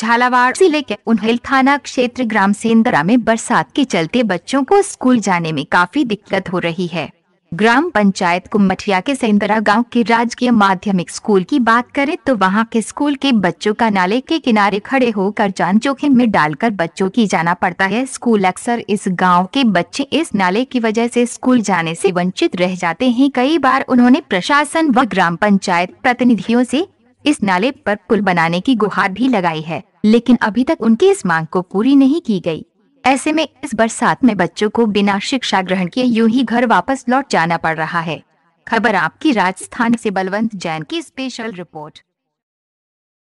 झालावाड़ जिले के उन्हेल थाना क्षेत्र ग्राम सेंद्रा में बरसात के चलते बच्चों को स्कूल जाने में काफी दिक्कत हो रही है ग्राम पंचायत कुमठिया के सेंदरा गांव के राजकीय माध्यमिक स्कूल की बात करें तो वहां के स्कूल के बच्चों का नाले के किनारे खड़े होकर जान जोखिम में डालकर बच्चों की जाना पड़ता है स्कूल अक्सर इस गांव के बच्चे इस नाले की वजह से स्कूल जाने से वंचित रह जाते हैं कई बार उन्होंने प्रशासन व ग्राम पंचायत प्रतिनिधियों ऐसी इस नाले पर पुल बनाने की गुहार भी लगाई है लेकिन अभी तक उनकी इस मांग को पूरी नहीं की गई। ऐसे में इस बरसात में बच्चों को बिना शिक्षा ग्रहण किए यूं ही घर वापस लौट जाना पड़ रहा है खबर आपकी राजस्थान से बलवंत जैन की स्पेशल रिपोर्ट